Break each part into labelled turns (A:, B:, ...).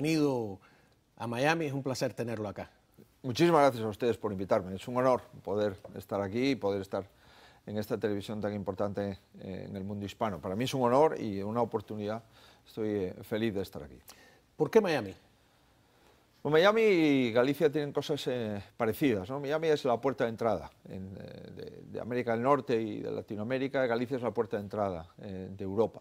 A: Bienvenido a Miami, es un placer tenerlo acá.
B: Muchísimas gracias a ustedes por invitarme, es un honor poder estar aquí y poder estar en esta televisión tan importante eh, en el mundo hispano. Para mí es un honor y una oportunidad, estoy eh, feliz de estar aquí. ¿Por qué Miami? Pues Miami y Galicia tienen cosas eh, parecidas. Miami es la puerta de entrada de, América del Norte y de Latinoamérica. Galicia es la puerta de entrada de Europa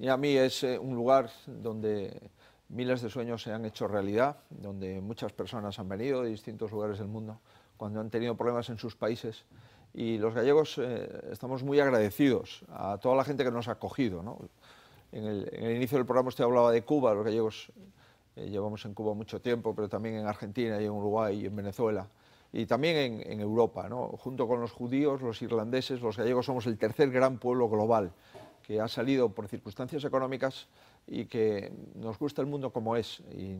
B: y a mí es eh, un lugar donde miles de sueños se han hecho realidad, donde muchas personas han venido de distintos lugares del mundo cuando han tenido problemas en sus países. Y los gallegos eh, estamos muy agradecidos a toda la gente que nos ha acogido. En, el, inicio del programa usted hablaba de Cuba, los gallegos eh, llevamos en Cuba mucho tiempo, pero también en Argentina y en Uruguay y en Venezuela. Y también en, Europa, junto con los judíos, los irlandeses, los gallegos somos el tercer gran pueblo global que ha salido por circunstancias económicas y que nos gusta el mundo como es. Y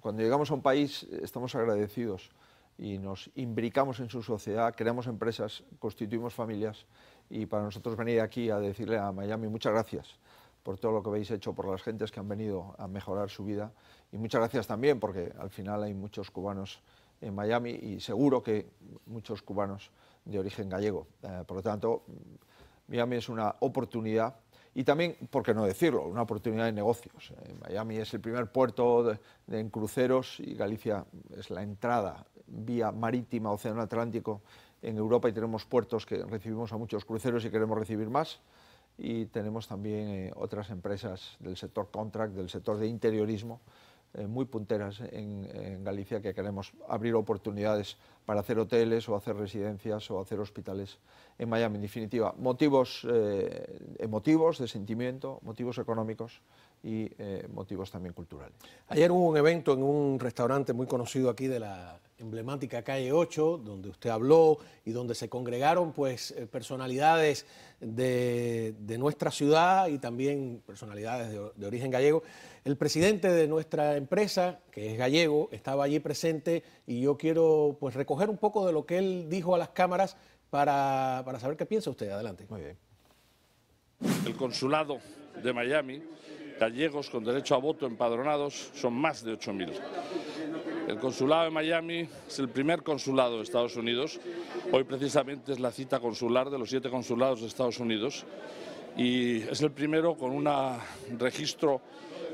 B: cuando llegamos a un país estamos agradecidos y nos imbricamos en su sociedad, creamos empresas, constituimos familias y para nosotros venir aquí a decirle a Miami muchas gracias por todo lo que habéis hecho, por las gentes que han venido a mejorar su vida y muchas gracias también porque al final hay muchos cubanos en Miami y seguro que muchos cubanos de origen gallego. Eh, por lo tanto, Miami es una oportunidad y también, por qué no decirlo, una oportunidad de negocios. ¿eh? Miami es el primer puerto en cruceros y Galicia es la entrada vía marítima, Océano Atlántico, en Europa y tenemos puertos que recibimos a muchos cruceros y queremos recibir más. Y tenemos también eh, otras empresas del sector contract, del sector de interiorismo, eh, muy punteras en, Galicia que queremos abrir oportunidades para hacer hoteles o hacer residencias o hacer hospitales en Miami. En definitiva, motivos eh, emotivos, de sentimiento, motivos económicos, y eh, motivos también culturales.
A: Ayer hubo un evento en un restaurante muy conocido aquí de la emblemática calle 8, donde usted habló y donde se congregaron pues eh, personalidades de, nuestra ciudad y también personalidades de, origen gallego. El presidente de nuestra empresa, que es gallego, estaba allí presente y yo quiero pues recoger un poco de lo que él dijo a las cámaras para, para saber qué piensa usted. Adelante.
C: Muy bien. El consulado de Miami gallegos con derecho a voto empadronados son más de 8.000. El consulado de Miami es el primer consulado de Estados Unidos. Hoy precisamente es la cita consular de los siete consulados de Estados Unidos y es el primero con un registro,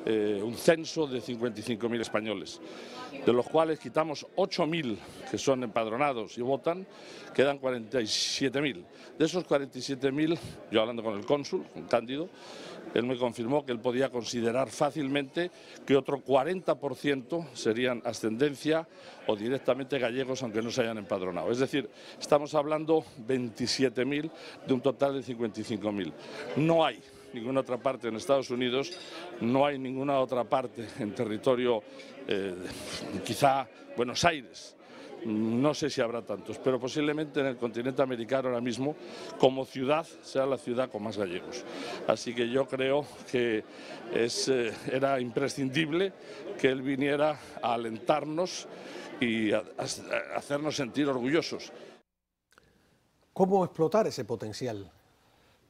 C: eh, un censo de 55.000 españoles de los cuales quitamos 8.000 que son empadronados y votan, quedan 47.000. De esos 47.000, yo hablando con el cónsul, un Cándido, él me confirmó que él podía considerar fácilmente que otro 40% serían ascendencia o directamente gallegos, aunque no se hayan empadronado. Es decir, estamos hablando 27.000 de un total de 55.000. No hay ninguna otra parte en Estados Unidos, no hay ninguna otra parte en territorio, eh, quizá Buenos Aires. No sé si habrá tantos, pero posiblemente en el continente americano ahora mismo, como ciudad, sea la ciudad con más gallegos. Así que yo creo que eh, era imprescindible que él viniera a alentarnos y a hacernos sentir orgullosos.
A: ¿Cómo explotar ese potencial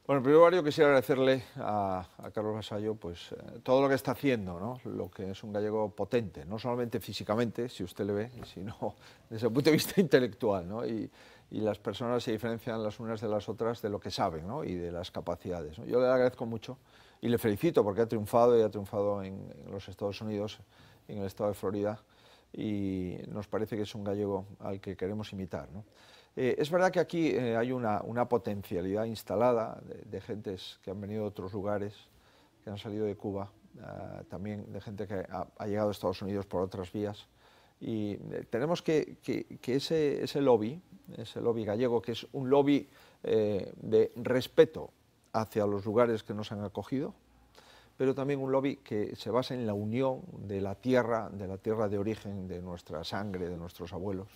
B: bueno, en primer quisiera agradecerle a, Carlos Vasallo pues, eh, todo lo que está haciendo, lo que es un gallego potente, no solamente físicamente, si usted le ve, sino desde el punto de vista intelectual. Y, las personas se diferencian las unas de las otras de lo que saben y de las capacidades. Yo le agradezco mucho y le felicito porque ha triunfado y ha triunfado en los Estados Unidos, en el estado de Florida, y nos parece que es un gallego al que queremos imitar. Eh, es verdad que aquí eh, hay una, potencialidad instalada de, gentes que han venido de otros lugares, que han salido de Cuba, ah, también de gente que ha, llegado a Estados Unidos por otras vías. Y eh, tenemos que, ese, lobby, ese lobby gallego, que es un lobby de respeto hacia los lugares que nos han acogido, pero también un lobby que se basa en la unión de la tierra, de la tierra de origen, de nuestra sangre, de nuestros abuelos,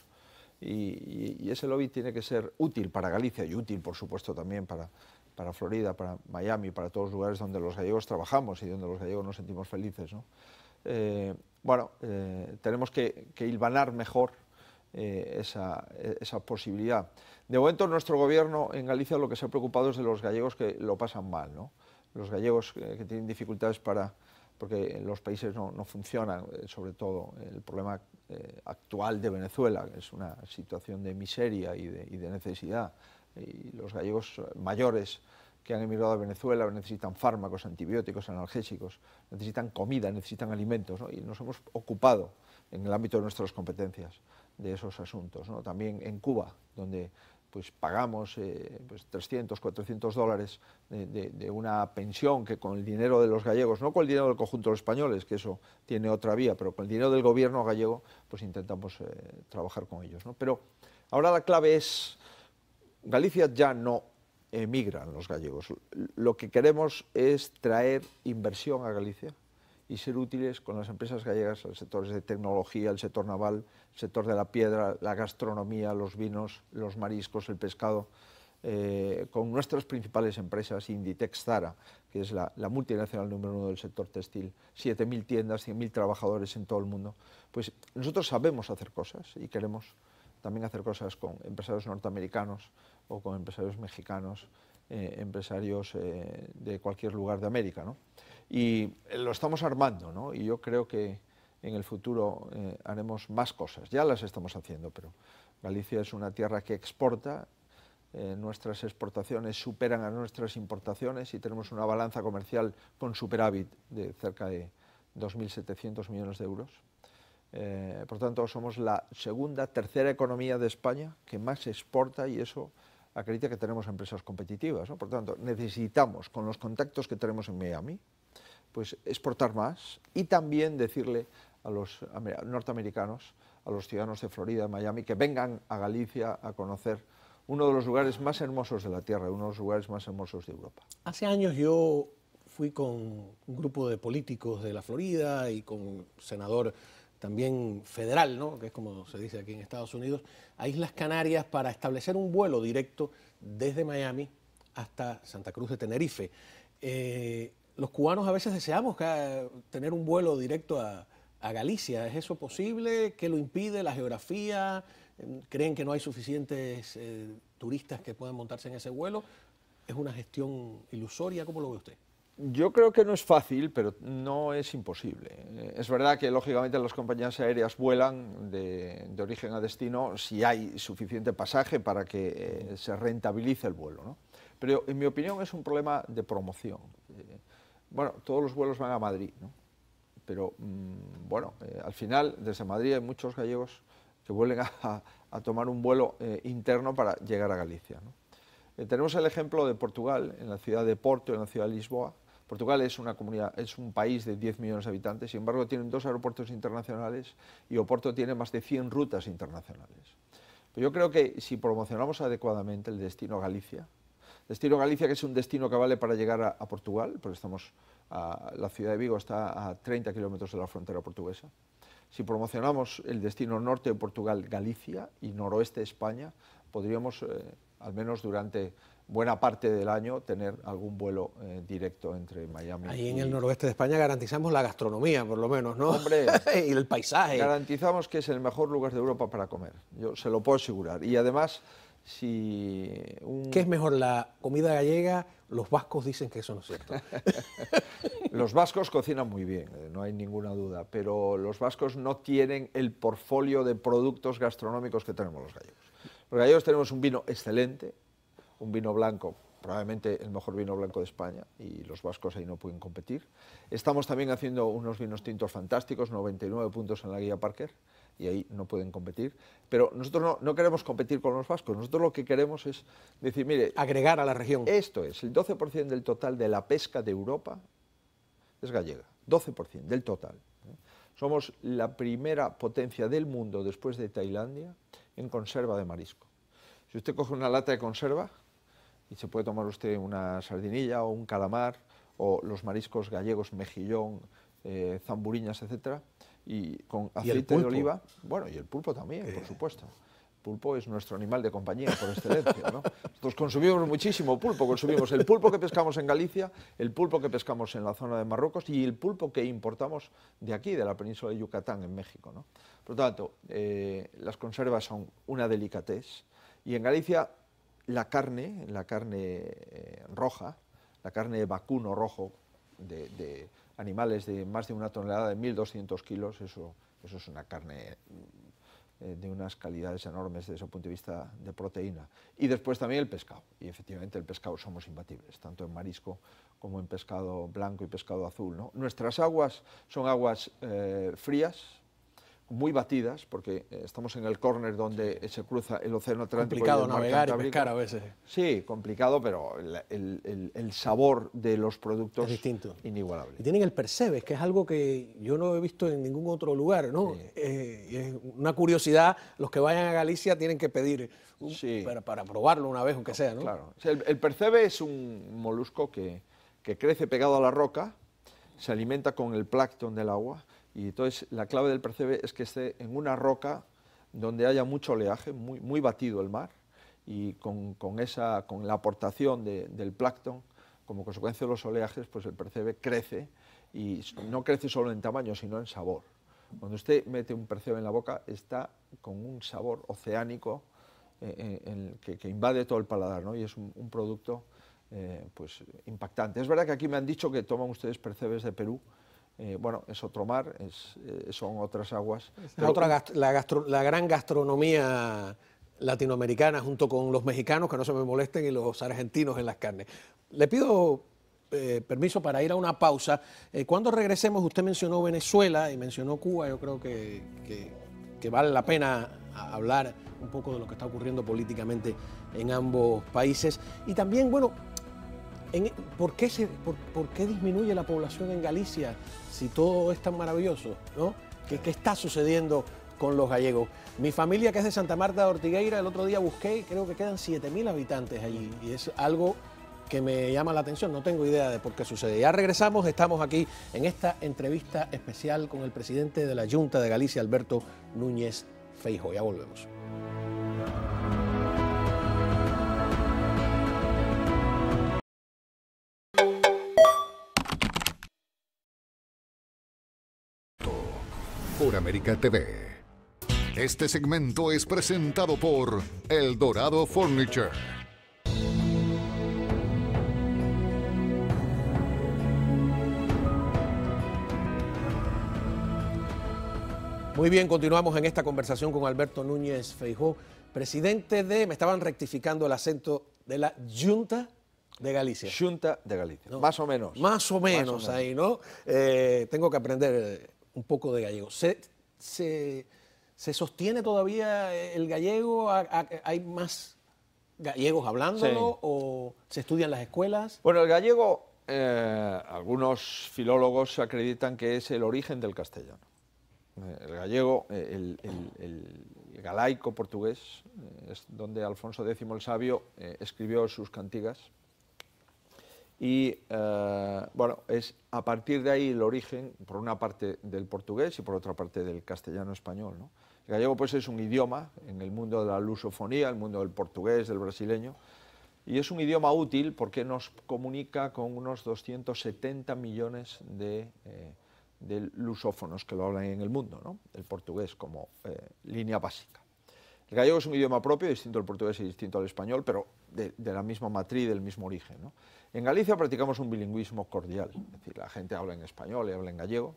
B: y, ese lobby tiene que ser útil para Galicia y útil, por supuesto, también para, para Florida, para Miami, para todos los lugares donde los gallegos trabajamos y donde los gallegos nos sentimos felices. Eh, bueno, eh, tenemos que, que, hilvanar mejor eh, esa, posibilidad. De momento, nuestro gobierno en Galicia lo que se ha preocupado es de los gallegos que lo pasan mal, ¿no? los gallegos que tienen dificultades para porque los países no, no funcionan, sobre todo el problema eh, actual de Venezuela, que es una situación de miseria y de, necesidad. Y los gallegos mayores que han emigrado a Venezuela necesitan fármacos, antibióticos, analgésicos, necesitan comida, necesitan alimentos, y nos hemos ocupado en el ámbito de nuestras competencias de esos asuntos. También en Cuba, donde pues pagamos 300, eh, 400 pues dólares de, una pensión que con el dinero de los gallegos, no con el dinero del conjunto de los españoles, que eso tiene otra vía, pero con el dinero del gobierno gallego, pues intentamos eh, trabajar con ellos. ¿no? Pero ahora la clave es, Galicia ya no emigran los gallegos. Lo que queremos es traer inversión a Galicia y ser útiles con las empresas gallegas, los sectores de tecnología, el sector naval, sector de la piedra, la gastronomía, los vinos, los mariscos, el pescado, eh, con nuestras principales empresas, Inditex Zara, que es la, multinacional número uno del sector textil, 7.000 tiendas, 100.000 trabajadores en todo el mundo, pues nosotros sabemos hacer cosas y queremos también hacer cosas con empresarios norteamericanos o con empresarios mexicanos, eh, empresarios eh, de cualquier lugar de América. Y lo estamos armando ¿no? y yo creo que en el futuro eh, haremos más cosas. Ya las estamos haciendo, pero Galicia es una tierra que exporta, eh, nuestras exportaciones superan a nuestras importaciones y tenemos una balanza comercial con superávit de cerca de 2.700 millones de euros. Eh, por tanto, somos la segunda, tercera economía de España que más exporta y eso acredita que tenemos empresas competitivas. Por tanto, necesitamos, con los contactos que tenemos en Miami, pues exportar más y también decirle a los norteamericanos, a los ciudadanos de Florida, Miami, que vengan a Galicia a conocer uno de los lugares más hermosos de la Tierra, uno de los lugares más hermosos
A: de Europa. Hace años yo fui con un grupo de políticos de la Florida y con un senador también federal, ¿no? que es como se dice aquí en Estados Unidos, a Islas Canarias para establecer un vuelo directo desde Miami hasta Santa Cruz de Tenerife. Eh, los cubanos a veces deseamos que, tener un vuelo directo a, a Galicia. ¿Es eso posible? ¿Qué lo impide? ¿La geografía? Em, ¿Creen que no hay suficientes eh, turistas que puedan montarse en ese vuelo? ¿Es una gestión ilusoria? ¿Cómo lo ve usted?
B: Yo creo que no es fácil, pero no es imposible. Es verdad que, lógicamente, las compañías aéreas vuelan de, origen a destino si hay suficiente pasaje para que eh, se rentabilice el vuelo. ¿no? Pero, en mi opinión, es un problema de promoción. Eh, bueno, todos los vuelos van a Madrid. ¿no? pero mm, bueno, eh, al final desde Madrid hay muchos gallegos que vuelven a, tomar un vuelo eh, interno para llegar a Galicia. Eh, tenemos el ejemplo de Portugal, en la ciudad de Porto, en la ciudad de Lisboa. Portugal es, una comunidad, es un país de 10 millones de habitantes, sin embargo tienen dos aeropuertos internacionales y Oporto tiene más de 100 rutas internacionales. yo creo que si promocionamos adecuadamente el destino a Galicia, Destino Galicia, que es un destino que vale para llegar a, Portugal, porque estamos a, la ciudad de Vigo está a 30 kilómetros de la frontera portuguesa. Si promocionamos el destino norte de Portugal, Galicia y noroeste de España, podríamos, eh, al menos durante buena parte del año, tener algún vuelo eh, directo entre Miami. Ahí en el
A: noroeste de España garantizamos la gastronomía, por lo menos, ¿no? y el paisaje.
B: Garantizamos que es el mejor lugar de Europa para comer, yo se lo puedo asegurar. Y además si ¿Qué es
A: mejor, la comida gallega? Los vascos dicen que eso no es cierto.
B: los vascos cocinan muy bien, eh, no hay ninguna duda, pero los vascos no tienen el portfolio de productos gastronómicos que tenemos los gallegos. Los gallegos tenemos un vino excelente, un vino blanco probablemente el mejor vino blanco de España y los vascos ahí no pueden competir. Estamos también haciendo unos vinos tintos fantásticos, 99 puntos en la guía Parker, y ahí no pueden competir. Pero nosotros no, queremos competir con los vascos, nosotros lo que queremos es decir, mire... Agregar a la región. Esto es, el 12% del total de la pesca de Europa es gallega, 12% del total. ¿eh? Somos la primera potencia del mundo después de Tailandia en conserva de marisco. Si usted coge una lata de conserva y se puede tomar usted una sardinilla o un calamar o los mariscos gallegos, mejillón, eh, zamburiñas, etcétera, y con aceite de oliva. Bueno, y el pulpo también, por eh. supuesto. Pulpo es nuestro animal de compañía por excelencia. ¿no? Nosotros consumimos muchísimo pulpo, consumimos el pulpo que pescamos en Galicia, el pulpo que pescamos en la zona de Marruecos y el pulpo que importamos de aquí, de la península de Yucatán, en México. ¿no? Por lo tanto, eh, las conservas son una delicatez y en Galicia la carne, la carne eh, roja, la carne de vacuno rojo de animales de más de una tonelada, de 1.200 kilos, eso, es una carne mm, eh, de unas calidades enormes desde el punto de vista de proteína. Y después también el pescado. Y efectivamente el pescado somos imbatibles, tanto en marisco como en pescado blanco y pescado azul. Nuestras aguas son aguas eh, frías, muy batidas, porque eh, estamos en el córner donde se cruza el Océano Atlántico. Complicado navegar y pescar a veces. Sí, complicado, pero el,
A: sabor de los productos es distinto. inigualable. Y tienen el percebes, que es algo que yo no he visto en ningún otro lugar, ¿no? Eh, es una curiosidad, los que vayan a Galicia tienen que pedir uh, para, probarlo una vez, aunque sea, ¿no? Claro. El, el, percebe es un
B: molusco que, que crece pegado a la roca, se alimenta con el plancton del agua y entonces la clave del percebe es que esté en una roca donde haya mucho oleaje, muy, muy batido el mar, y con, esa, con la aportación del plancton, como consecuencia de los oleajes, pues el percebe crece, y no crece solo en tamaño, sino en sabor. Cuando usted mete un percebe en la boca, está con un sabor oceánico eh, eh, que, invade todo el paladar, ¿no? y es un, producto eh, pues, impactante. Es verdad que aquí me han dicho que toman ustedes percebes de Perú, eh, bueno, es otro mar, eh,
A: son otras aguas. la, gran gastronomía latinoamericana junto con los mexicanos, que no se me molesten, y los argentinos en las carnes. Le pido eh, permiso para ir a una pausa. cuando regresemos, usted mencionó Venezuela y mencionó Cuba, yo creo que, que vale la pena hablar un poco de lo que está ocurriendo políticamente en ambos países. Y también, bueno, ¿por, qué se, por, qué disminuye la población en Galicia si todo es tan maravilloso? ¿no? ¿Qué, ¿Qué, está sucediendo con los gallegos? Mi familia, que es de Santa Marta de Ortigueira, el otro día busqué y creo que quedan 7.000 habitantes allí. Y es algo que me llama la atención, no tengo idea de por qué sucede. Ya regresamos, estamos aquí en esta entrevista especial con el presidente de la Junta de Galicia, Alberto Núñez Feijo. Ya volvemos.
D: América TV. Este segmento es presentado por El Dorado Furniture.
A: Muy bien, continuamos en esta conversación con Alberto Núñez Feijó, presidente de, me estaban rectificando el acento, de la Junta de Galicia. Junta de Galicia, más o menos. Más o menos, ahí, ¿no? Eh, tengo que aprender eh, un poco de gallego. ¿Se, se, sostiene todavía el gallego? ¿Hay más gallegos hablándolo o se estudian las escuelas?
B: Bueno, el gallego, eh, algunos filólogos acreditan que es el origen del castellano. Eh, el gallego, eh, el, galaico portugués, es donde Alfonso X el Sabio escribió sus cantigas y eh, bueno, es a partir de ahí el origen, por una parte del portugués y por otra parte del castellano español. El gallego pues es un idioma en el mundo de la lusofonía, el mundo del portugués, del brasileño, y es un idioma útil porque nos comunica con unos 270 millones eh, de, lusófonos que lo hablan en el mundo, el portugués como eh, línea básica. El gallego es un idioma propio, distinto al portugués y distinto al español, pero de, la misma matriz, del mismo origen. En Galicia practicamos un bilingüismo cordial, es decir, la gente habla en español y habla en gallego,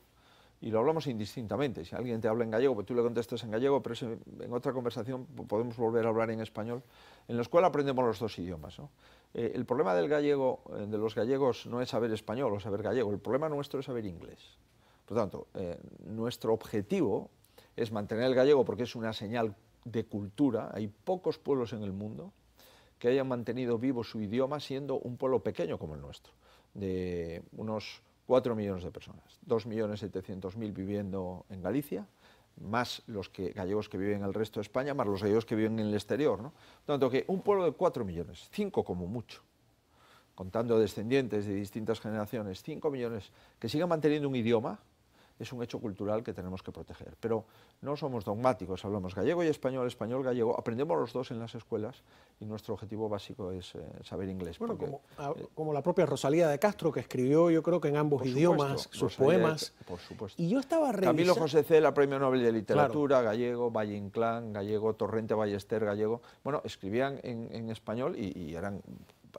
B: y lo hablamos indistintamente. Si alguien te habla en gallego, pues tú le contestas en gallego, pero en otra conversación podemos volver a hablar en español, en los escuela aprendemos los dos idiomas. Eh, el problema del gallego, eh, de los gallegos no es saber español o saber gallego, el problema nuestro es saber inglés. Por tanto, eh, nuestro objetivo es mantener el gallego porque es una señal de cultura. Hay pocos pueblos en el mundo que hayan mantenido vivo su idioma siendo un pueblo pequeño como el nuestro, de unos 4 millones de personas, 2.700.000 viviendo en Galicia, más los gallegos que viven en el resto de España, más los gallegos que viven en el exterior. ¿no? Tanto que un pueblo de 4 millones, 5 como mucho, contando descendientes de distintas generaciones, 5 millones, que sigan manteniendo un idioma, es un hecho cultural que tenemos que proteger. Pero no somos dogmáticos, hablamos gallego y español, español, gallego, aprendemos los dos en las escuelas y nuestro objetivo básico es eh, saber inglés. Bueno,
A: eh, como, la propia Rosalía de Castro, que escribió yo creo que en ambos idiomas sus poemas. Por supuesto. Y yo estaba revisando... Camilo José
B: C., la Premio Nobel de Literatura, gallego, Valle Inclán, gallego, Torrente Ballester, gallego. Bueno, escribían en, español y, eran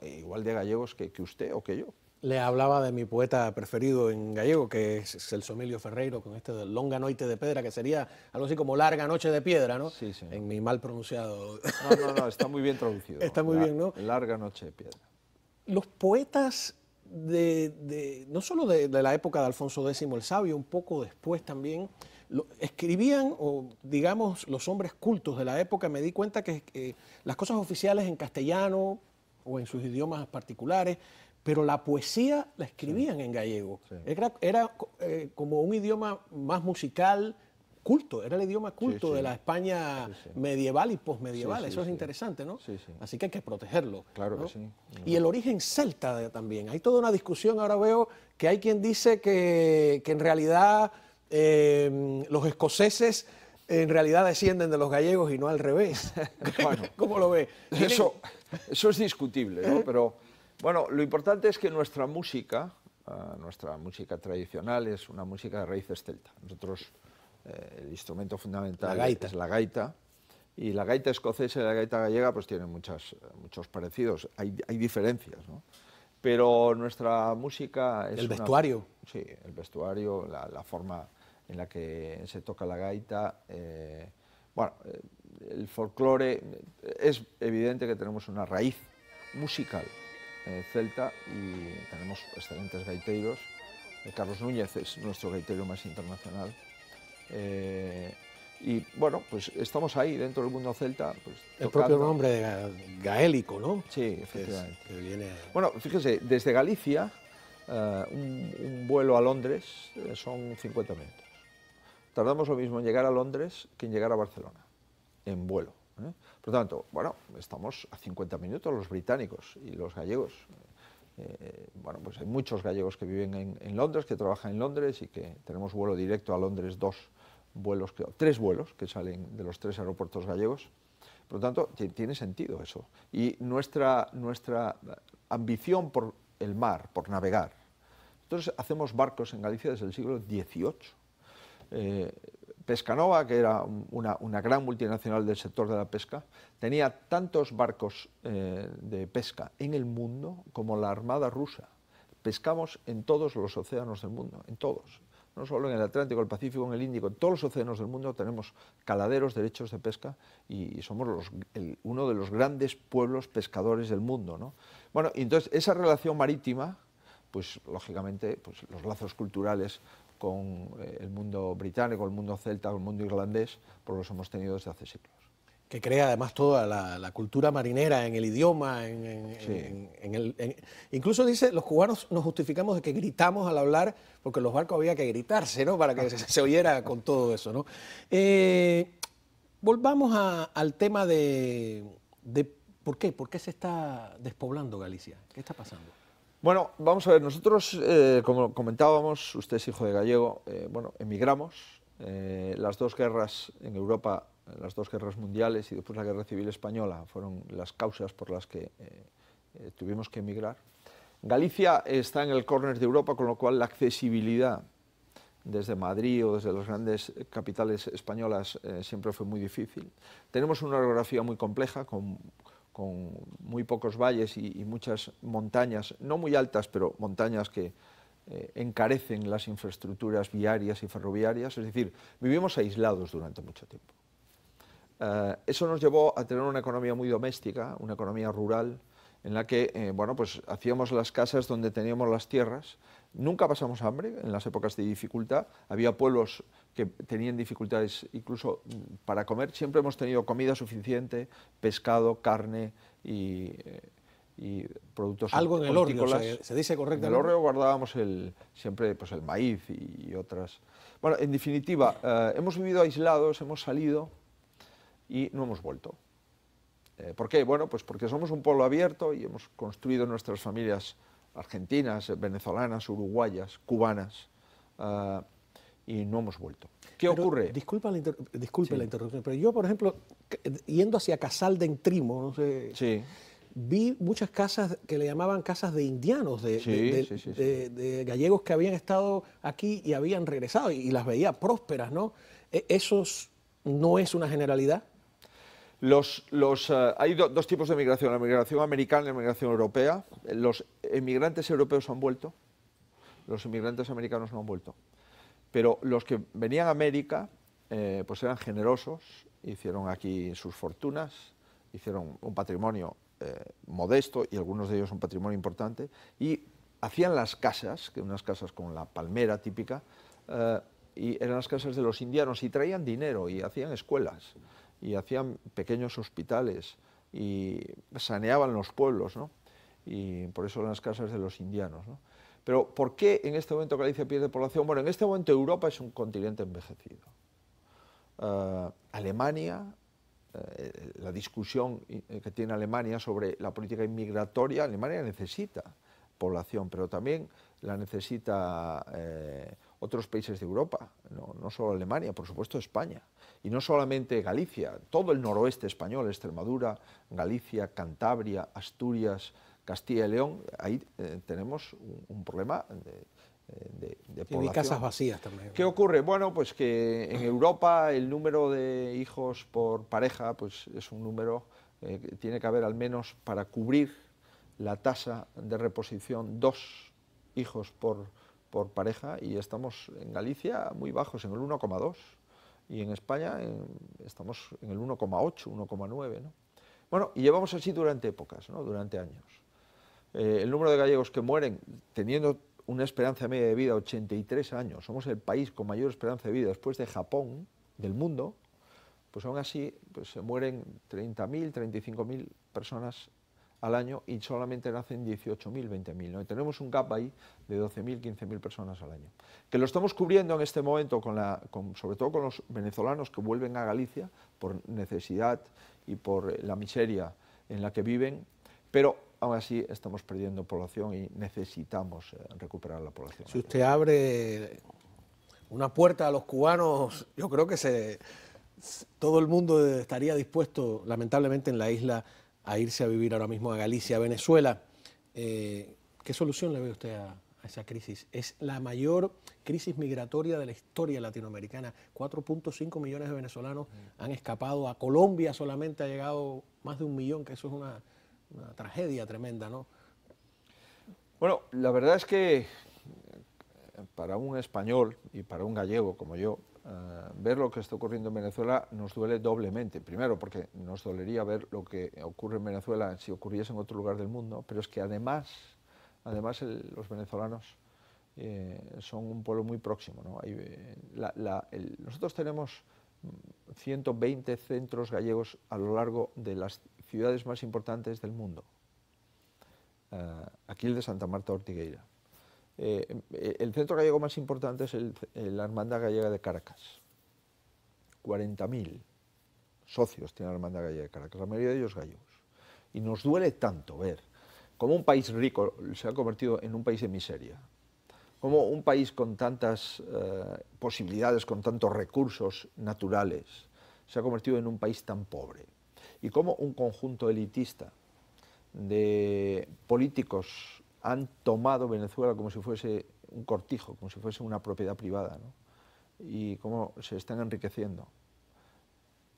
B: eh, igual de gallegos que usted
A: o que yo. Le hablaba de mi poeta preferido en gallego, que es el Somilio Ferreiro, con este de Longa Noite de Pedra, que sería algo así como Larga Noche de Piedra, ¿no? Sí, sí. En mi mal pronunciado. No, no, no, está muy
B: bien traducido. Está muy bien,
A: ¿no? Larga
B: Noche de Piedra.
A: Los poetas de, no solo de, la época de Alfonso X el Sabio, un poco después también, escribían, o digamos, los hombres cultos de la época, me di cuenta que eh, las cosas oficiales en castellano o en sus idiomas particulares, pero la poesía la escribían en gallego. Era, eh, como un idioma más musical, culto, era el idioma culto de la España medieval y posmedieval. Eso es interesante, ¿no? Sí, sí. Así que hay que protegerlo. Claro que sí. Y el origen celta también. Hay toda una discusión. Ahora veo que hay quien dice que, en realidad em, los escoceses en realidad descienden de los gallegos y no al revés.
B: bueno, ¿Cómo lo ve? Eso, eso es discutible, ¿no? Pero bueno, lo importante es que nuestra música, eh, nuestra música tradicional es una música de raíces celta. Nosotros, eh, el instrumento fundamental es la gaita. Y la gaita escocesa y la gaita gallega pues tienen muchos parecidos, hay, hay diferencias, ¿no? Pero nuestra música es... El vestuario. sí, el vestuario, la, forma en la que se toca la gaita. Eh, bueno, el folclore, es evidente que tenemos una raíz musical. Eh, celta y tenemos excelentes gaiteros. Eh, Carlos Núñez es nuestro gaitero más internacional. Eh, y bueno, pues estamos ahí dentro del mundo celta. Pues, el propio nombre
A: de gaélico, ¿no? Sí, efectivamente.
B: Bueno, fíjese, desde Galicia, un, vuelo a Londres son 50 minutos. Tardamos lo mismo en llegar a Londres que en llegar a Barcelona, en vuelo. ¿eh? Por lo tanto, bueno, estamos a 50 minutos los británicos y los gallegos. Eh, bueno, pues hay muchos gallegos que viven en, Londres, que trabajan en Londres y que tenemos vuelo directo a Londres, dos vuelos, tres vuelos que salen de los tres aeropuertos gallegos. Por lo tanto, tiene sentido eso. Y nuestra, nuestra ambición por el mar, por navegar. Entonces hacemos barcos en Galicia desde el siglo XVIII eh, Pescanova, que era una, gran multinacional del sector de la pesca, tenía tantos barcos eh, de pesca en el mundo como la Armada rusa. Pescamos en todos los océanos del mundo, en todos. No solo en el Atlántico, el Pacífico, en el Índico, en todos los océanos del mundo tenemos caladeros, derechos de pesca y, somos uno de los grandes pueblos pescadores del mundo. ¿no? Bueno, entonces esa relación marítima pues lógicamente pues, los lazos culturales con eh, el mundo
A: británico, el mundo celta, el mundo irlandés, por los hemos tenido desde hace siglos. Que crea además toda la, cultura marinera en el idioma, en, el, incluso dice, los cubanos nos justificamos de que gritamos al hablar, porque los barcos había que gritarse, ¿no? Para que se, oyera con todo eso, ¿no? Eh, volvamos al tema de, de por qué, por qué se está despoblando Galicia, ¿qué está pasando?
B: Bueno, vamos a ver, nosotros, eh, como comentábamos, usted es hijo de gallego, eh, bueno, emigramos, eh, las dos guerras en Europa, las dos guerras mundiales y después la guerra civil española fueron las causas por las que tuvimos que emigrar. Galicia está en el corner de Europa, con lo cual la accesibilidad desde Madrid o desde las grandes capitales españolas siempre fue muy difícil. Tenemos una orografía muy compleja, con con muy pocos valles y, muchas montañas, no muy altas, pero montañas que eh, encarecen las infraestructuras viarias y ferroviarias, es decir, vivimos aislados durante mucho tiempo. Eh, eso nos llevó a tener una economía muy doméstica, una economía rural, en la que eh, bueno, pues hacíamos las casas donde teníamos las tierras. Nunca pasamos hambre en las épocas de dificultad. Había pueblos que tenían dificultades incluso mm, para comer. Siempre hemos tenido comida suficiente, pescado, carne y, eh, productos Algo en el horno, se, dice correctamente. En el horno guardábamos el, siempre pues, el maíz y, otras. Bueno, en definitiva, eh, hemos vivido aislados, hemos salido y no hemos vuelto. Eh, ¿Por qué? Bueno, pues porque somos un pueblo abierto y hemos construido nuestras familias argentinas, venezolanas, uruguayas, cubanas. Ah, y no hemos
A: vuelto. ¿Qué ocurre? Disculpa, la, disculpe la interrupción, pero yo, por ejemplo, yendo hacia Casal de Entrimo, vi muchas casas que le llamaban casas de indianos, de, gallegos que habían estado aquí y habían regresado y, las veía prósperas, ¿no? E, ¿eso no es una generalidad?
B: Los, los, eh, hay dos tipos de migración, la migración americana y la migración europea. Los emigrantes europeos han vuelto, los emigrantes americanos no han vuelto. Pero los que venían a América, eh, pues eran generosos, hicieron aquí sus fortunas, hicieron un patrimonio eh, modesto y algunos de ellos un patrimonio importante, y hacían las casas, que unas casas con la palmera típica, eh, y eran las casas de los indianos, y traían dinero, y hacían escuelas, y hacían pequeños hospitales, y saneaban los pueblos, ¿no? Y por eso eran las casas de los indianos, ¿no? Pero ¿por qué en este momento Galicia pierde población? Bueno, en este momento Europa es un continente envejecido. Eh, Alemania, eh, la discusión eh, que tiene Alemania sobre la política inmigratoria, Alemania necesita población, pero también la necesita otros países de Europa, no, solo Alemania, por supuesto España, y no solamente Galicia, todo el noroeste español, Extremadura, Galicia, Cantabria, Asturias, Castilla y León, ahí eh, tenemos un, problema de, de, Y casas vacías también. ¿Qué ocurre? Bueno, pues que en Europa el número de hijos por pareja pues es un número eh, que tiene que haber al menos para cubrir la tasa de reposición dos hijos por, por pareja y estamos en Galicia muy bajos, en el 1,2 y en España estamos en el 1,8, 1,9. Bueno, y llevamos así durante épocas, ¿no? durante años. Eh, el número de gallegos que mueren teniendo una esperanza media de vida 83 años, somos el país con mayor esperanza de vida después de Japón, del mundo, pues aún así pues se mueren 30.000, 35.000 personas al año y solamente nacen 18.000, 20.000. tenemos un gap ahí de 12.000, 15.000 personas al año. Que lo estamos cubriendo en este momento, sobre todo con los venezolanos que vuelven a Galicia por necesidad y por eh, la miseria en la que viven, pero aún así estamos perdiendo población y
A: necesitamos eh, recuperar la población. Si usted abre una puerta a los cubanos, yo creo que se, todo el mundo estaría dispuesto, lamentablemente en la isla, a irse a vivir ahora mismo a Galicia, a Venezuela. Eh, ¿Qué solución le ve usted a esa crisis? Es la mayor crisis migratoria de la historia latinoamericana. 4.5 millones de venezolanos han escapado. A Colombia solamente ha llegado más de un millón, que eso es una una tragedia tremenda, ¿no? Bueno,
B: la verdad es que eh, para un español y para un gallego como yo, eh, ver lo que está ocurriendo en Venezuela nos duele doblemente. Primero, porque nos dolería ver lo que ocurre en Venezuela si ocurriese en otro lugar del mundo, pero es que además, además los venezolanos eh, son un pueblo muy próximo. nosotros tenemos 120 mm, centros gallegos a lo largo de las ciudades más importantes del mundo. Eh, aquí el de Santa Marta Ortigueira. Eh, el centro gallego más importante es la Hermandad Gallega de Caracas. 40.000 socios tiene la Hermandad Gallega de Caracas, la mayoría de ellos gallegos. Y nos duele tanto ver cómo un país rico se ha convertido en un país de miseria, cómo un país con tantas eh, posibilidades, con tantos recursos naturales, se ha convertido en un país tan pobre y cómo un conjunto elitista de políticos han tomado Venezuela como si fuese un cortijo, como si fuese una propiedad privada, y cómo se están enriqueciendo,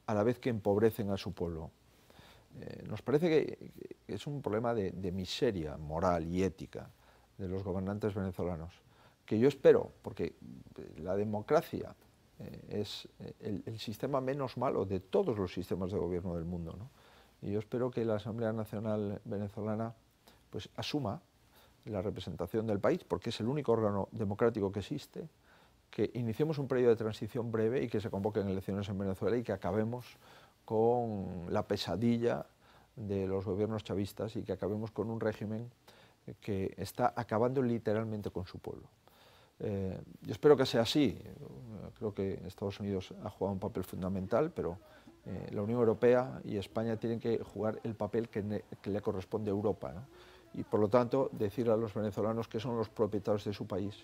B: a la vez que empobrecen a su pueblo. Eh, nos parece que, es un problema de miseria moral y ética de los gobernantes venezolanos, que yo espero, porque la democracia eh, es eh, el, sistema menos malo de todos los sistemas de gobierno del mundo. Y yo espero que la Asamblea Nacional Venezolana pues, asuma la representación del país, porque es el único órgano democrático que existe, que iniciemos un periodo de transición breve y que se convoquen elecciones en Venezuela y que acabemos con la pesadilla de los gobiernos chavistas y que acabemos con un régimen que está acabando literalmente con su pueblo. Eh, yo espero que sea así. Creo que Estados Unidos ha jugado un papel fundamental, pero eh, la Unión Europea y España tienen que jugar el papel que, le corresponde a Europa. Y por lo tanto, decir a los venezolanos que son los propietarios de su país,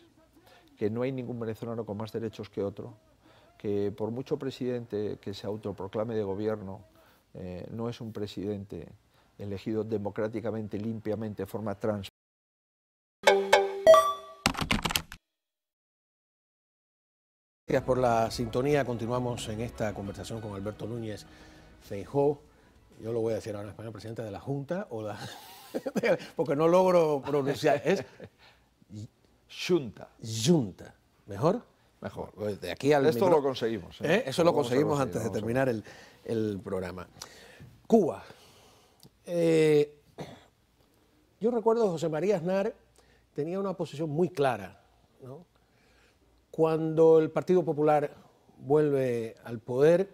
B: que no hay ningún venezolano con más derechos que otro, que por mucho presidente que se autoproclame de gobierno, eh, no es un presidente elegido democráticamente, limpiamente, de forma transparente.
A: Gracias por la sintonía. Continuamos en esta conversación con Alberto Núñez Feijó. Yo lo voy a decir ahora en español, presidente de la Junta, o la... porque no logro pronunciar. Es Junta. Junta. ¿Mejor? Mejor. De aquí al Esto lo conseguimos. ¿eh? ¿Eh? Eso lo, conseguimos antes de terminar el, programa. Cuba. Eh, yo recuerdo que José María Aznar tenía una posición muy clara, ¿no? Cuando el Partido Popular vuelve al poder,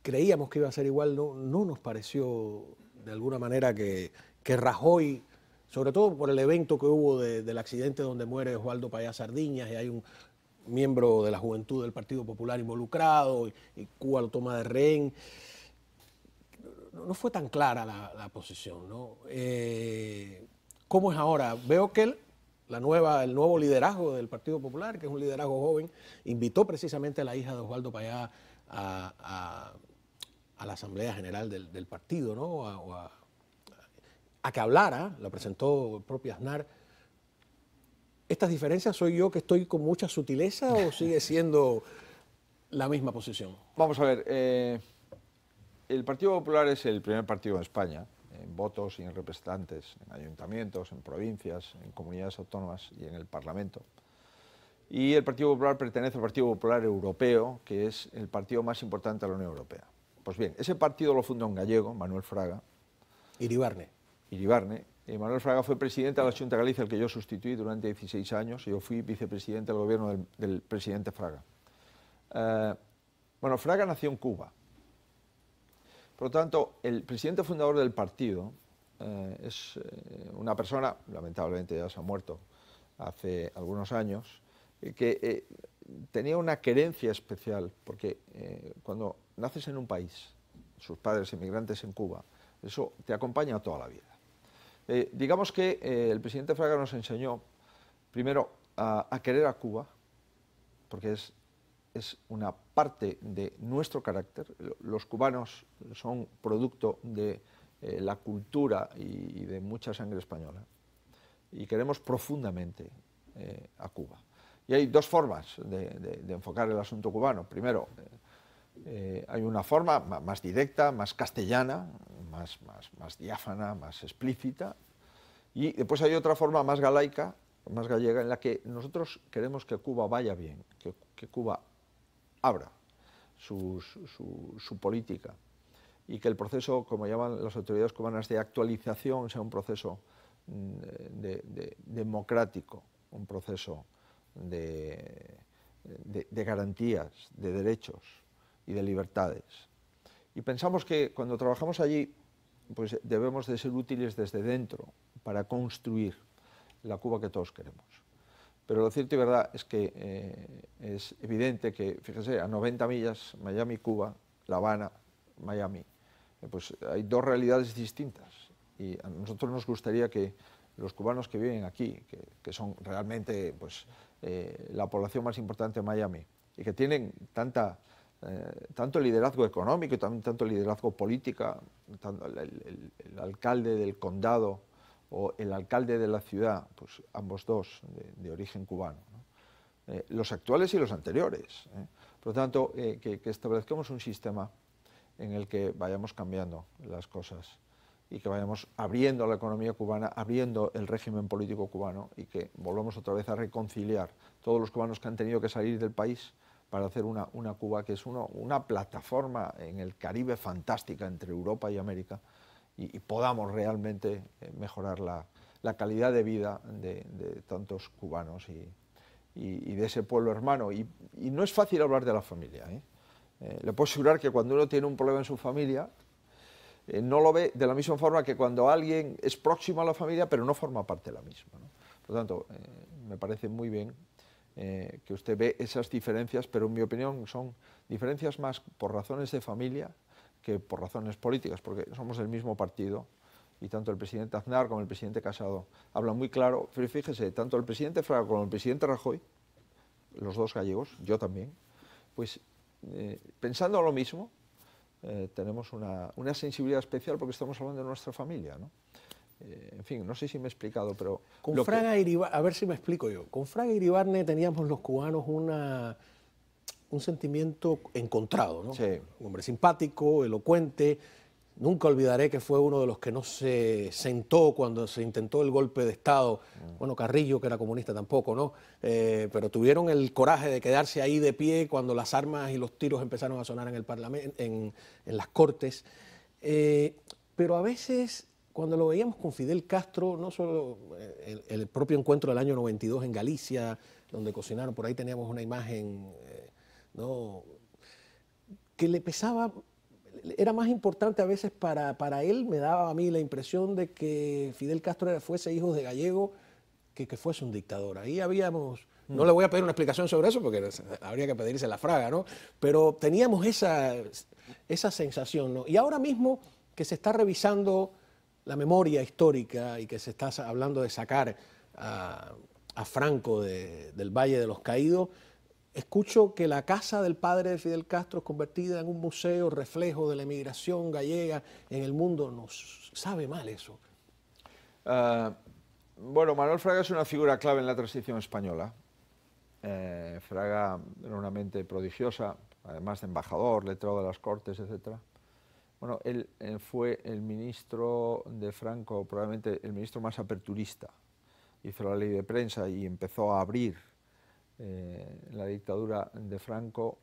A: creíamos que iba a ser igual, no, nos pareció de alguna manera que, que Rajoy, sobre todo por el evento que hubo del accidente donde muere Osvaldo Payá Sardiñas y hay un miembro de la juventud del Partido Popular involucrado y, Cuba lo toma de rehén. No, fue tan clara la, posición, ¿no? Eh, ¿Cómo es ahora? Veo que él la nueva, el nuevo liderazgo del Partido Popular, que es un liderazgo joven, invitó precisamente a la hija de Osvaldo Payá a, la Asamblea General del, partido, ¿no? A, que hablara, lo presentó el propio Aznar. ¿Estas diferencias soy yo que estoy con mucha sutileza o sigue siendo la misma posición?
B: Vamos a ver, eh, el Partido Popular es el primer partido en España votos y en representantes, en ayuntamientos, en provincias, en comunidades autónomas y en el Parlamento. Y el Partido Popular pertenece al Partido Popular Europeo, que es el partido más importante de la Unión Europea. Pues bien, ese partido lo fundó un gallego, Manuel Fraga. Iribarne. Iribarne. Y Manuel Fraga fue presidente de la Junta Galicia, al que yo sustituí durante 16 años. yo fui vicepresidente del gobierno del, presidente Fraga. Eh, bueno, Fraga nació en Cuba por lo tanto, el presidente fundador del partido eh, es eh, una persona, lamentablemente ya se ha muerto hace algunos años, eh, que tenía una querencia especial, porque cuando naces en un país, sus padres inmigrantes en Cuba, eso te acompaña toda la vida. digamos que el presidente Fraga nos enseñó, primero, a querer a Cuba, porque es es una parte de nuestro carácter. Los cubanos son producto de eh, la cultura y, de mucha sangre española. Y queremos profundamente eh, a Cuba. Y hay dos formas de, enfocar el asunto cubano. Primero, eh, hay una forma más directa, más castellana, más, más, más diáfana, más explícita. Y después hay otra forma más galaica, más gallega, en la que nosotros queremos que Cuba vaya bien, que, que Cuba abra su, política y que el proceso, como llaman las autoridades cubanas, de actualización sea un proceso mm, democrático, un proceso de, de garantías, de derechos y de libertades. Y pensamos que cuando trabajamos allí, pues debemos de ser útiles desde dentro para construir la Cuba que todos queremos. Pero lo cierto y verdad es que eh, es evidente que, fíjense a 90 millas, Miami-Cuba, La Habana, Miami, eh, pues hay dos realidades distintas. Y a nosotros nos gustaría que los cubanos que viven aquí, que, son realmente pues, eh, la población más importante de Miami, y que tienen tanta, tanto liderazgo económico y también tanto liderazgo política, el alcalde del condado, o el alcalde de la ciudad, pues ambos dos de, origen cubano, eh, los actuales y los anteriores. ¿eh? Por lo tanto, eh, que, establezcamos un sistema en el que vayamos cambiando las cosas y que vayamos abriendo la economía cubana, abriendo el régimen político cubano y que volvamos otra vez a reconciliar todos los cubanos que han tenido que salir del país para hacer una, una Cuba que es una plataforma en el Caribe fantástica entre Europa y América y, podamos realmente eh, mejorar la, calidad de vida de, tantos cubanos y, de ese pueblo hermano. Y, no es fácil hablar de la familia. ¿eh? Eh, le puedo asegurar que cuando uno tiene un problema en su familia, no lo ve de la misma forma que cuando alguien es próximo a la familia, pero no forma parte de la misma. Por lo tanto, me parece muy bien que usted ve esas diferencias, pero en mi opinión son diferencias más por razones de familia que por razones políticas, porque somos del mismo partido, y tanto el presidente Aznar como el presidente Casado hablan muy claro, pero fíjese, tanto el presidente Fraga como el presidente Rajoy, los dos gallegos, yo también, pues eh, pensando lo mismo, eh, tenemos una, sensibilidad especial porque estamos hablando de nuestra familia, ¿no? Eh, en fin, no sé si me he explicado, pero... Con Fraga
A: a ver si me explico yo, con Fraga Iribarne teníamos los cubanos una un sentimiento encontrado, ¿no? Sí. Un hombre simpático, elocuente. Nunca olvidaré que fue uno de los que no se sentó cuando se intentó el golpe de Estado. Mm. Bueno, Carrillo, que era comunista tampoco, ¿no? Eh, pero tuvieron el coraje de quedarse ahí de pie cuando las armas y los tiros empezaron a sonar en el Parlamento, en, las Cortes. Eh, pero a veces cuando lo veíamos con Fidel Castro, no solo eh, el, propio encuentro del año 92 en Galicia, donde cocinaron, por ahí teníamos una imagen ¿no? que le pesaba, era más importante a veces para, para, él, me daba a mí la impresión de que Fidel Castro fuese hijo de gallego que que fuese un dictador. Ahí habíamos, no mm. le voy a pedir una explicación sobre eso porque habría que pedirse la fraga, ¿no? Pero teníamos esa, esa sensación, ¿no? Y ahora mismo que se está revisando la memoria histórica y que se está hablando de sacar a, a Franco del Valle de los Caídos, Escucho que la casa del padre de Fidel Castro es convertida en un museo reflejo de la emigración gallega en el mundo. Nos sabe mal eso.
B: Ah, bueno, Manuel Fraga es una figura clave en la transición española. Eh, Fraga era una mente prodigiosa, además de embajador, letrado de las Cortes, etc. Bueno, él fue el ministro de Franco, probablemente el ministro más aperturista. Hizo la ley de prensa y empezó a abrir eh, la dictadura de Franco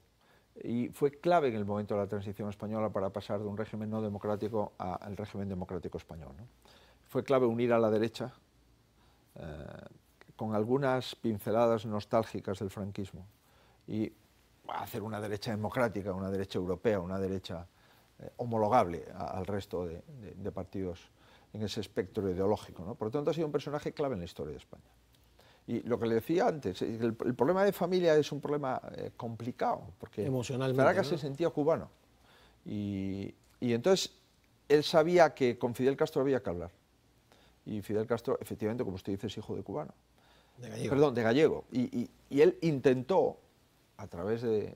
B: y fue clave en el momento de la transición española para pasar de un régimen no democrático al régimen democrático español. Fue clave unir a la derecha eh, con algunas pinceladas nostálgicas del franquismo y hacer una derecha democrática, una derecha europea, una derecha eh, homologable al resto de, partidos en ese espectro ideológico. Por lo tanto, ha sido un personaje clave en la historia de España. Y lo que le decía antes, el, problema de familia es un problema eh, complicado, porque Emocionalmente, Caracas se sentía cubano. Y, entonces él sabía que con Fidel Castro había que hablar. Y Fidel Castro, efectivamente, como usted dice, es hijo de cubano. De gallego. Perdón, de gallego. Y, él intentó, a través de,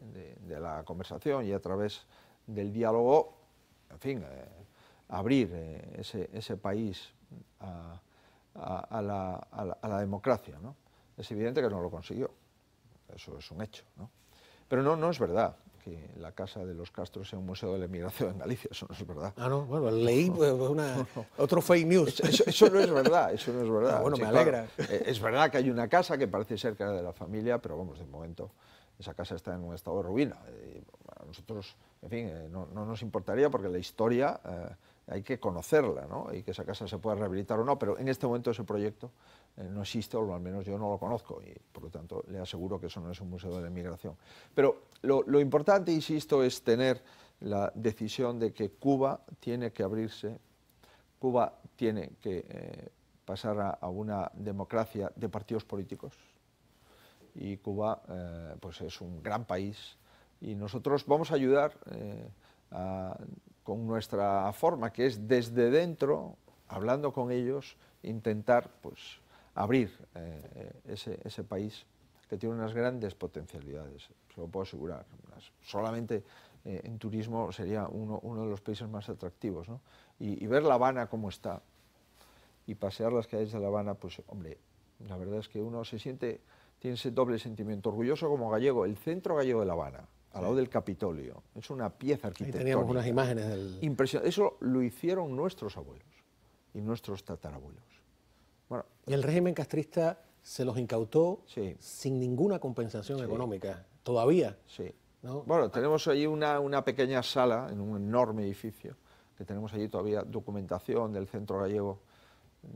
B: la conversación y a través del diálogo, en fin, eh, abrir eh, ese, país a, la, a, la, democracia. ¿no? Es evidente que no lo consiguió, eso es un hecho, ¿no? Pero no, no es verdad que la Casa de los Castros sea un museo de la emigración en Galicia, eso no es verdad.
A: Ah, no, bueno, leí pues, otro fake news. Eso, no es verdad, eso no es verdad. Ah, bueno, me alegra.
B: Eh, es verdad que hay una casa que parece ser que era de la familia, pero vamos, de momento esa casa está en un estado de ruina. Eh, a nosotros, en fin, eh, no, nos importaría porque la historia hay que conocerla, ¿no? Y que esa casa se pueda rehabilitar o no, pero en este momento ese proyecto eh, no existe, o al menos yo no lo conozco, y por lo tanto le aseguro que eso no es un museo de migración. inmigración. Pero lo, importante, insisto, es tener la decisión de que Cuba tiene que abrirse, Cuba tiene que eh, pasar a, una democracia de partidos políticos, y Cuba eh, pues es un gran país, y nosotros vamos a ayudar con nuestra forma, que es desde dentro, hablando con ellos, intentar pues, abrir eh, ese, país que tiene unas grandes potencialidades, se lo puedo asegurar. Solamente eh, en turismo sería uno, de los países más atractivos. Y, ver La Habana como está y pasear las calles de La Habana, pues hombre, la verdad es que uno se siente, tiene ese doble sentimiento, orgulloso como gallego, el centro gallego de La Habana, al lado del Capitolio. Es una pieza arquitectónica. Ahí teníamos unas imágenes del... Impresionante. Eso lo
A: hicieron nuestros abuelos y nuestros tatarabuelos el régimen castrista se los incautó sin ninguna compensación económica, todavía. Sí.
B: Bueno, tenemos allí una, pequeña sala en un enorme edificio, que tenemos allí todavía documentación del centro gallego,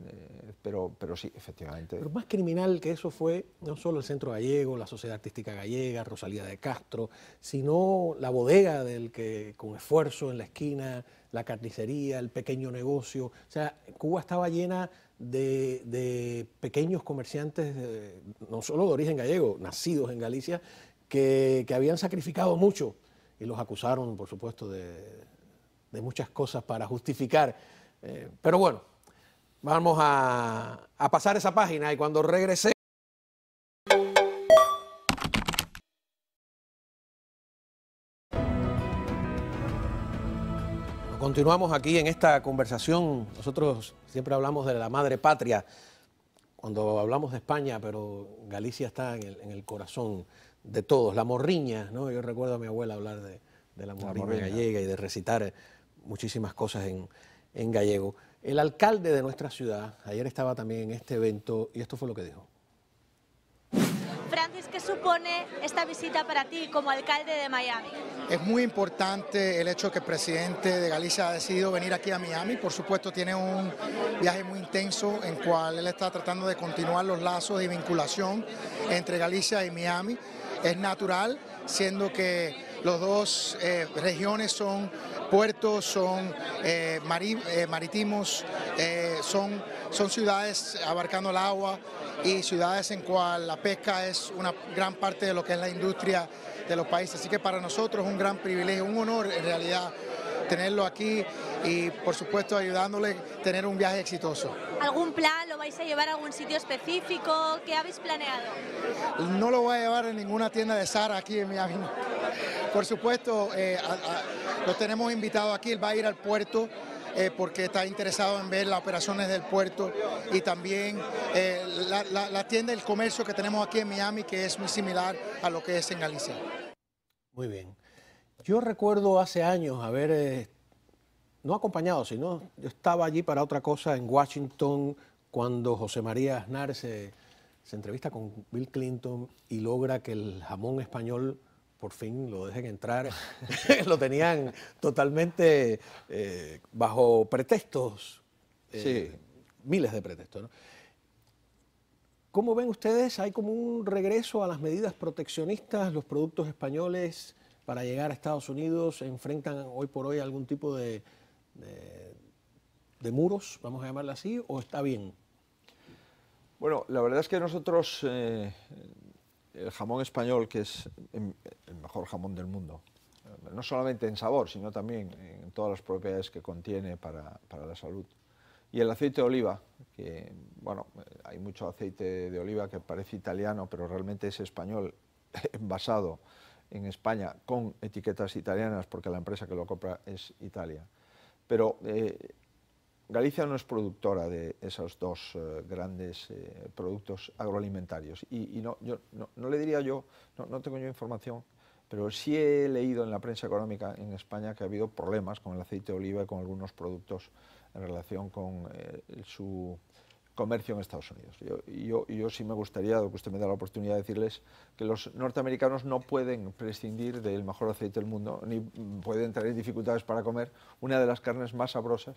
B: eh, pero, pero sí, efectivamente. Pero
A: más criminal que eso fue no solo el centro gallego, la Sociedad Artística Gallega, Rosalía de Castro, sino la bodega del que con esfuerzo en la esquina, la carnicería, el pequeño negocio, o sea, Cuba estaba llena de, pequeños comerciantes, no solo de origen gallego, nacidos en Galicia, que, habían sacrificado mucho y los acusaron, por supuesto, de, muchas cosas para justificar. Eh, pero bueno, vamos a, a pasar esa página y cuando regrese... Continuamos aquí en esta conversación. Nosotros siempre hablamos de la madre patria cuando hablamos de España, pero Galicia está en el, corazón de todos. La morriña, ¿no? Yo recuerdo a mi abuela hablar de, la, morriña gallega y de recitar muchísimas cosas en gallego. El alcalde de nuestra ciudad ayer estaba también en este evento y esto fue lo que dijo.
B: Francis, ¿qué supone esta visita para ti como alcalde
A: de Miami?
D: Es muy importante el hecho que el presidente de Galicia ha decidido venir aquí a Miami. Por supuesto, tiene un viaje muy intenso en cual él está tratando de continuar los lazos y vinculación entre Galicia y Miami. Es natural, siendo que los dos eh, regiones son puertos, son eh, eh, marítimos, son, son ciudades abarcando el agua y ciudades en cual la pesca es una gran parte de lo que es la industria de los países. Así que para nosotros es un gran privilegio, un honor en realidad tenerlo aquí y por supuesto ayudándole a tener un viaje exitoso.
B: ¿Algún plan? ¿Lo vais a llevar a algún sitio específico?
D: ¿Qué habéis planeado? No lo voy a llevar en ninguna tienda de Sara aquí en Miami. Por supuesto, eh, lo tenemos invitado aquí, él va a ir al puerto. Eh, porque está interesado en ver las operaciones del puerto y también eh, la, la, tienda, el comercio que tenemos aquí en Miami, que es muy similar a lo que es en Galicia.
A: Muy bien. Yo recuerdo hace años haber, eh, no acompañado, sino yo estaba allí para otra cosa en Washington cuando José María Aznar se, entrevista con Bill Clinton y logra que el jamón español por fin lo dejen entrar. lo tenían totalmente eh, bajo pretextos, eh, miles de pretextos. ¿Cómo ven ustedes? ¿Hay como un regreso a las medidas proteccionistas? ¿Los productos españoles para llegar a Estados Unidos enfrentan hoy por hoy algún tipo de, muros, vamos a llamarla así, o está bien?
B: Bueno, la verdad es que nosotros, eh, el jamón español, que es em, el mejor jamón del mundo, eh, no solamente en sabor, sino también en todas las propiedades que contiene para, para, la salud. Y el aceite de oliva, que, bueno, eh, hay mucho aceite de oliva que parece italiano, pero realmente es español, envasado en España con etiquetas italianas, porque la empresa que lo compra es Italia. Pero eh, Galicia no es productora de esos dos eh, grandes eh, productos agroalimentarios. Y, no, le diría yo, no, no, tengo yo información, pero sí he leído en la prensa económica en España que ha habido problemas con el aceite de oliva y con algunos productos en relación con su comercio en Estados Unidos. Yo, yo, sí me gustaría, que usted me da la oportunidad de decirles, que los norteamericanos no pueden prescindir del mejor aceite del mundo, ni pueden tener dificultades para comer una de las carnes más sabrosas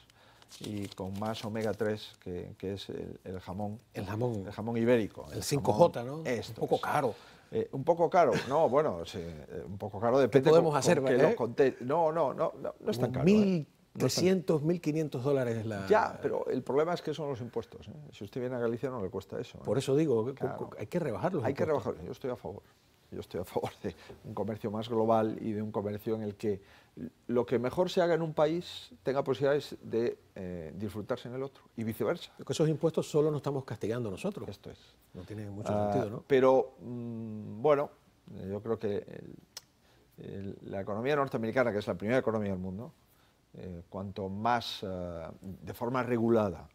B: y con más omega 3, que, es el, jamón. El jamón. El jamón ibérico. El, 5J, ¿no? un poco caro. Eh, un poco caro, no, bueno, eh, un poco caro depende. de podemos hacer? ¿eh? no, no, no, no, es tan caro.
A: 300, 1.500 dólares la... Ya,
B: pero el problema es que son los impuestos. ¿eh? Si usted viene a Galicia no le cuesta eso. ¿eh? Por eso digo,
A: hay que rebajarlos. Hay que rebajarlos,
B: yo estoy a favor. Yo estoy a favor de un comercio más global y de un comercio en el que lo que mejor se haga en un país tenga posibilidades de
A: eh, disfrutarse en el otro y viceversa. esos impuestos solo nos estamos castigando nosotros. Esto es. No tiene mucho ah, sentido,
B: ¿no? Pero, mm, bueno, yo creo que la economía norteamericana, que es la primera economía del mundo, eh, cuanto más eh, de forma regulada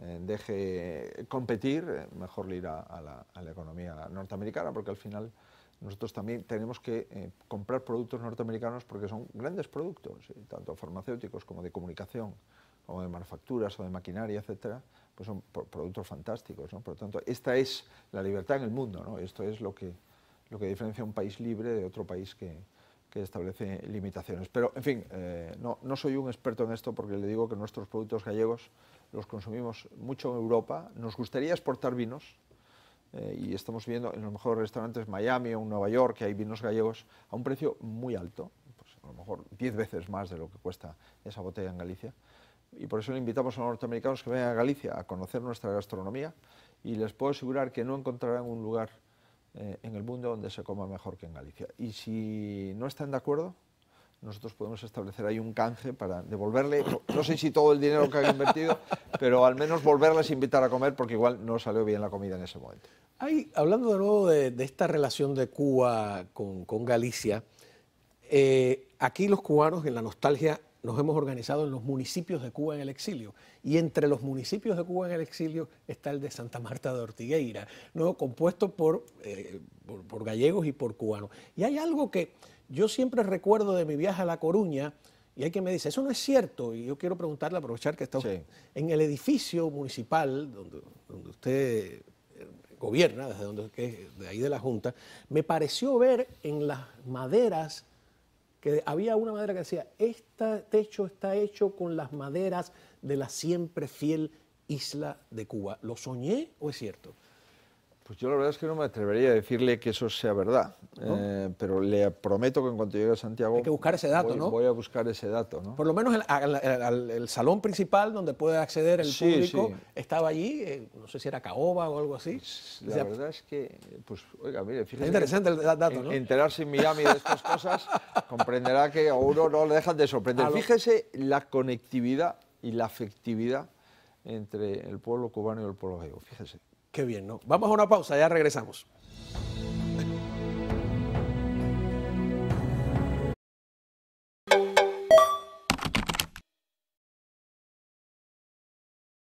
B: eh, deje competir, mejor le irá a la, economía norteamericana, porque al final nosotros también tenemos que comprar productos norteamericanos porque son grandes productos, tanto farmacéuticos como de comunicación, como de manufacturas o de maquinaria, etcétera, pues son productos fantásticos. Por lo tanto, esta es la libertad en el mundo, esto es lo que, lo que diferencia un país libre de otro país que, que establece limitaciones. Pero, en fin, eh, no, soy un experto en esto porque le digo que nuestros productos gallegos los consumimos mucho en Europa. Nos gustaría exportar vinos eh, y estamos viendo en los mejores restaurantes Miami o Nueva York que hay vinos gallegos a un precio muy alto, pues, a lo mejor 10 veces más de lo que cuesta esa botella en Galicia. Y por eso le invitamos a los norteamericanos que vengan a Galicia a conocer nuestra gastronomía y les puedo asegurar que no encontrarán un lugar eh, en el mundo donde se coma mejor que en Galicia. Y si no están de acuerdo, nosotros podemos establecer ahí un canje para devolverle, no sé si todo el dinero que han invertido, pero al menos volverles a invitar a comer porque igual no salió bien la comida en ese momento.
A: Ahí hablando de nuevo de, esta relación de Cuba con, Galicia, eh, aquí los cubanos en la nostalgia nos hemos organizado en los municipios de Cuba en el exilio. Y entre los municipios de Cuba en el exilio está el de Santa Marta de Ortigueira, ¿no? compuesto eh, por, por, gallegos y por cubanos. Y hay algo que yo siempre recuerdo de mi viaje a La Coruña, y hay quien me dice, eso no es cierto, y yo quiero preguntarle, aprovechar que está usted, en el edificio municipal donde, donde usted eh, gobierna, desde donde, que de ahí de la Junta, me pareció ver en las maderas que había una madera que decía, este techo está hecho con las maderas de la siempre fiel isla de Cuba. ¿Lo soñé o es cierto?
B: Pues yo la verdad es que no me atrevería a decirle que eso sea verdad, eh, pero le prometo que en cuanto llegue a Santiago... Hay que buscar ese dato, ¿no? Voy
A: a buscar ese dato, ¿no? Por lo menos el, salón principal donde puede acceder el público estaba allí, eh, no sé si era caoba o algo así. La verdad es que, pues, oiga, mire, fíjese... Es interesante el dato, ¿no?
B: Enterarse en Miami de estas cosas comprenderá que a uno no le dejan de sorprender. Fíjese la conectividad y la afectividad entre el pueblo cubano y el pueblo gallego, fíjese. Qué bien, ¿no? Vamos a una
A: pausa, ya regresamos.